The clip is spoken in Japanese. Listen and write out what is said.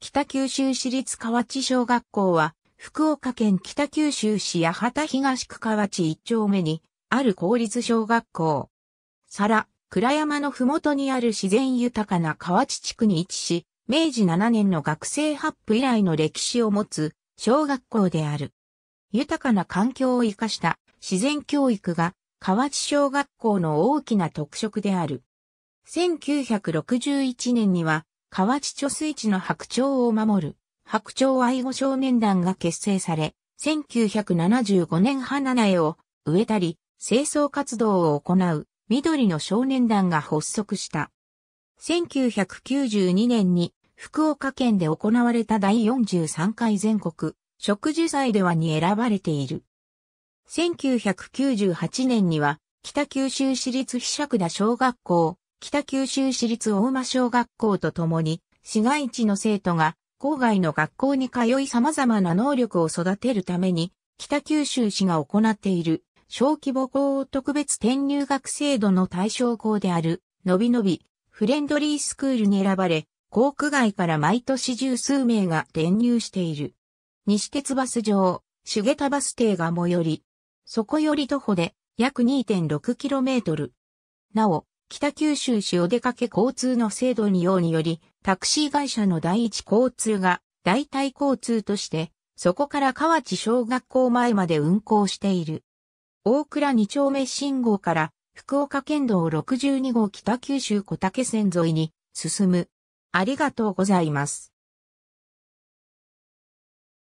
北九州市立河内小学校は、福岡県北九州市八幡東区河内一丁目に、ある公立小学校。さら、倉山のふもとにある自然豊かな河内地区に位置し、明治7年の学生発布以来の歴史を持つ小学校である。豊かな環境を生かした自然教育が河内小学校の大きな特色である。1961年には河内貯水池の白鳥を守る、白鳥愛護少年団が結成され、1975年花苗を植えたり、清掃活動を行う緑の少年団が発足した。1992年に福岡県で行われた第43回全国植樹祭ではに選ばれている。1998年には北九州市立飛釈田小学校北九州市立大間小学校とともに、市街地の生徒が郊外の学校に通い様々な能力を育てるために、北九州市が行っている小規模校特別転入学制度の対象校である、のびのび、フレンドリースクールに選ばれ、校区外から毎年十数名が転入している。西鉄バス場、下田バス停が最寄り、そこより徒歩で約 2.6km。なお、北九州市お出かけ交通の制度に用により、タクシー会社の第一交通が代替交通として、そこから河内小学校前まで運行している。大倉2丁目信号から福岡県道62号北九州小竹線沿いに進む。ありがとうございます。